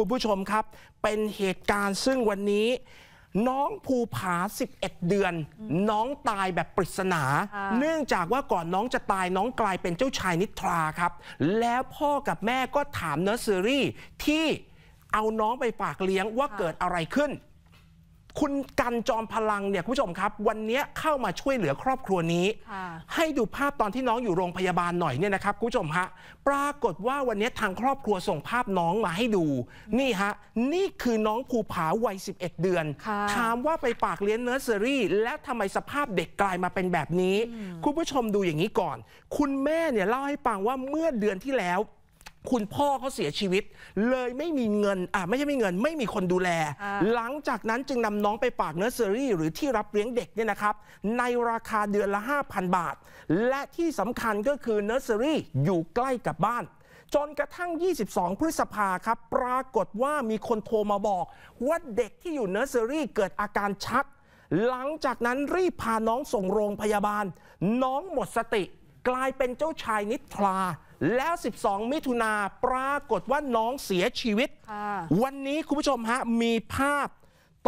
คุณผู้ชมครับเป็นเหตุการณ์ซึ่งวันนี้ น้องภูผา 11 เดือน น้องตายแบบปริศนา เนื่องจากว่าก่อนน้องจะตายน้องกลายเป็นเจ้าชายนิทราครับ แล้วพ่อกับแม่ก็ถามเนอร์เซอรี่ ที่เอาน้องไปฝากเลี้ยงว่าเกิดอะไรขึ้นคุณกันจอมพลังเนี่ยคุณผู้ชมครับ วันนี้เข้ามาช่วยเหลือครอบครัวนี้ให้ดูภาพตอนที่น้องอยู่โรงพยาบาลหน่อยเนี่ยนะครับคุณผู้ชมฮะปรากฏว่าวันนี้ทางครอบครัวส่งภาพน้องมาให้ดู นี่ฮะนี่คือน้องภูผาวัย11เดือนถามว่าไปปากเลี้ยงเนอร์เซอรี่ และทำไมสภาพเด็กกลายมาเป็นแบบนี้ คุณผู้ชมดูอย่างนี้ก่อน คุณแม่เนี่ยเล่าให้ฟังว่าเมื่อเดือนที่แล้วคุณพ่อเขาเสียชีวิต เลยไม่มีเงินอ่าไม่ใช่ไม่เงิน ไม่มีคนดูแล หลังจากนั้นจึงนำน้องไปฝากเนอร์เซอรี่หรือที่รับเลี้ยงเด็กเนี่ยนะครับ ในราคาเดือนละ 5,000 บาท และที่สำคัญก็คือเนอร์เซอรี่อยู่ใกล้กับบ้าน จนกระทั่ง 22 พฤษภาครับ ปรากฏว่ามีคนโทรมาบอกว่าเด็กที่อยู่เนอร์เซอรี่เกิดอาการชักหลังจากนั้นรีบพาน้องส่งโรงพยาบาล น้องหมดสติกลายเป็นเจ้าชายนิทรา แล้ว 12 มิถุนาปรากฏว่าน้องเสียชีวิตวันนี้คุณผู้ชมฮะมีภาพ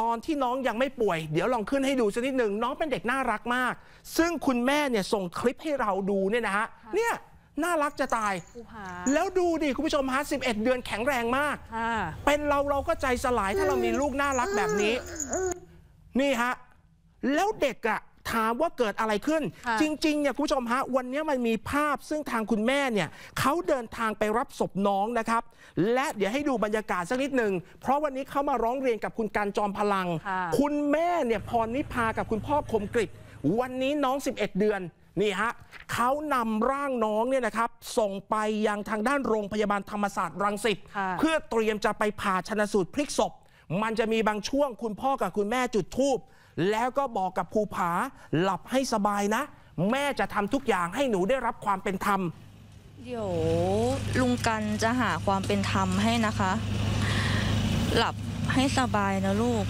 ตอนที่น้องยังไม่ป่วย เดี๋ยวลองขึ้นให้ดูสักนิดหนึ่ง น้องเป็นเด็กน่ารักมาก ซึ่งคุณแม่เนี่ยส่งคลิปให้เราดู เนี่ยนะฮะเนี่ยน่ารักจะตาย แล้วดูดิคุณผู้ชมฮะ 11 เดือนแข็งแรงมากเป็นเราเราก็ใจสลาย ถ้าเรามีลูกน่ารักแบบนี้ นี่ฮะแล้วเด็กอะถามว่าเกิดอะไรขึ้น จริงๆเนี่ยคุณผู้ชมฮะวันนี้มันมีภาพซึ่งทางคุณแม่เนี่ยเขาเดินทางไปรับศพน้องนะครับ และเดี๋ยวให้ดูบรรยากาศสักนิดหนึ่งเพราะวันนี้เขามาร้องเรียนกับคุณการจอมพลัง คุณแม่เนี่ยพรนิพากับคุณพ่อคมกริตวันนี้น้อง 11 เดือน นี่ฮะเขานำร่างน้องเนี่ยนะครับส่งไปยังทางด้านโรงพยาบาลธรรมศาสตร์รังสิตเพื่อเตรียมจะไปผ่าชนะสูตรพลิกศพมันจะมีบางช่วง คุณพ่อกับคุณแม่จุดทูบแล้วก็บอกกับภูผาหลับให้สบายนะ แม่จะทำทุกอย่างให้หนูได้รับความเป็นธรรม เดี๋ยวลุงกันจะหาความเป็นธรรมให้นะคะ หลับให้สบายนะลูก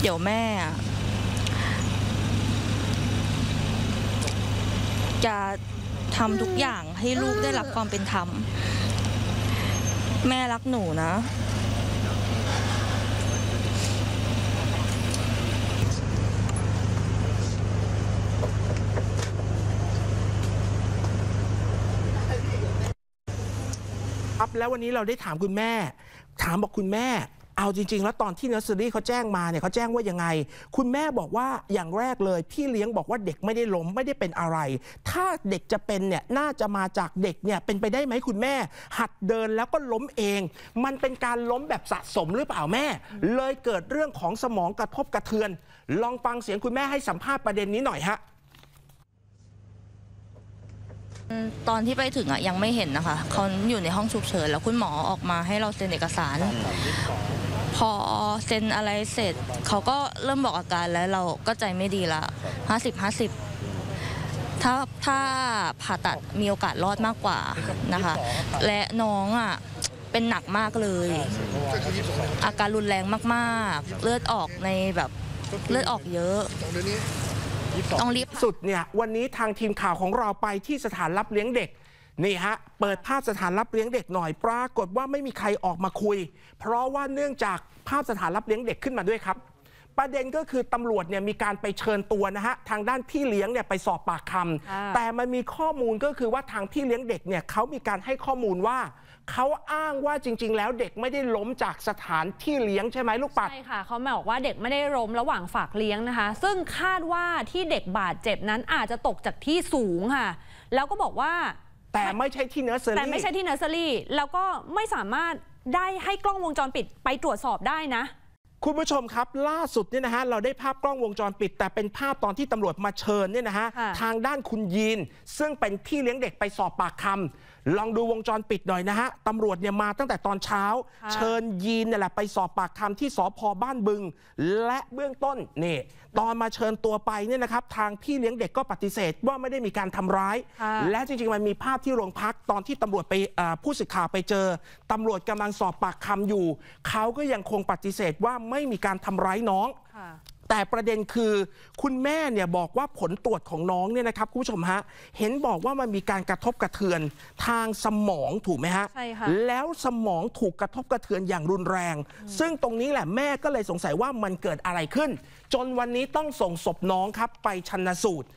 เดี๋ยวแม่ จะทำทุกอย่างให้ลูกได้รับความเป็นธรรม แม่รักหนูนะครับแล้ววันนี้เราได้ถามคุณแม่ ถามบอกคุณแม่ เอาจริงๆ แล้วตอนที่เนสเซอรี่เขาแจ้งมาเนี่ยเขาแจ้งว่ายังไง คุณแม่บอกว่าอย่างแรกเลย พี่เลี้ยงบอกว่าเด็กไม่ได้ล้มไม่ได้เป็นอะไร ถ้าเด็กจะเป็นเนี่ยน่าจะมาจากเด็กเนี่ยเป็นไปได้ไหมคุณแม่ หัดเดินแล้วก็ล้มเอง มันเป็นการล้มแบบสะสมหรือเปล่าแม่ เลยเกิดเรื่องของสมองกระทบกระเทือน ลองฟังเสียงคุณแม่ให้สัมภาษณ์ประเด็นนี้หน่อยฮะตอนที่ไปถึงอ่ะยังไม่เห็นนะคะเขาอยู่ในห้องฉุกเฉินแล้วคุณหมอออกมาให้เราเซ็นเอกสาร พอเซ็นอะไรเสร็จเขาก็เริ่มบอกอาการแล้วเราก็ใจไม่ดีละหห้้าสิบาสิบถ้าถ้าผ่าตัดมีโอกาสรอดมากกว่านะคะ และน้องอ่ะเป็นหนักมากเลย อาการรุนแรงมากๆ เลือดออกในแบบเลือดออกเยอะต้องรีบสุดเนี่ยวันนี้ทางทีมข่าวของเราไปที่สถานรับเลี้ยงเด็กนี่ฮะ เปิดภาพสถานรับเลี้ยงเด็กหน่อยปรากฏว่าไม่มีใครออกมาคุย เพราะว่าเนื่องจากภาพสถานรับเลี้ยงเด็กขึ้นมาด้วยครับประเด็นก็คือตำรวจเนี่ยมีการไปเชิญตัวนะฮะ ทางด้านพี่เลี้ยงเนี่ยไปสอบปากคำ แต่มันมีข้อมูลก็คือว่าทางพี่เลี้ยงเด็กเนี่ยเขามีการให้ข้อมูลว่า เขาอ้างว่าจริงๆ แล้วเด็กไม่ได้ล้มจากสถานที่เลี้ยงใช่ไหมลูกปัด ใช่ค่ะเขาบอกว่าเด็กไม่ได้ล้มระหว่างฝากเลี้ยงนะคะ ซึ่งคาดว่าที่เด็กบาดเจ็บนั้นอาจจะตกจากที่สูงค่ะ แล้วก็บอกว่า แต่ไม่ใช่ที่เนอร์เซอรี่แต่ไม่ใช่ที่เนอร์เซอรี่แล้วก็ไม่สามารถได้ให้กล้องวงจรปิดไปตรวจสอบได้นะคุณผู้ชมครับล่าสุดเนี่ยนะฮะเราได้ภาพกล้องวงจรปิด แต่เป็นภาพตอนที่ตำรวจมาเชิญเนี่ยนะฮะทางด้านคุณยีนซึ่งเป็นพี่เลี้ยงเด็กไปสอบปากคำลองดูวงจรปิดหน่อยนะฮะตำรวจเนี่ยมาตั้งแต่ตอนเช้า เชิญยีนเนี่ยแหละไปสอบปากคำที่สพบ้านบึงและเบื้องต้นนี่ตอนมาเชิญตัวไปเนี่ยนะครับทางพี่เลี้ยงเด็กก็ปฏิเสธว่าไม่ได้มีการทำร้ายและจริงๆ มันมีภาพที่โรงพักตอนที่ตำรวจไปผู้สื่อข่าวไปเจอ ตำรวจกำลังสอบปากคำอยู่ เขาก็ยังคงปฏิเสธว่าไม่มีการทำร้ายน้องแต่ประเด็นคือ คุณแม่เนี่ยบอกว่าผลตรวจของน้องเนี่ยนะครับ คุณผู้ชมฮะเห็นบอกว่ามันมีการกระทบกระเทือน ทางสมองถูกไหมฮะใช่ค่ะแล้วสมองถูกกระทบกระเทือนอย่างรุนแรง ซึ่งตรงนี้แหละแม่ก็เลยสงสัยว่ามันเกิดอะไรขึ้น จนวันนี้ต้องส่งศพน้องครับไปชันสูตร